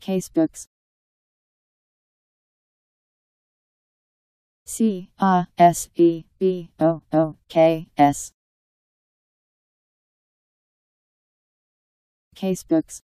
Casebooks C A S E B O O K S Casebooks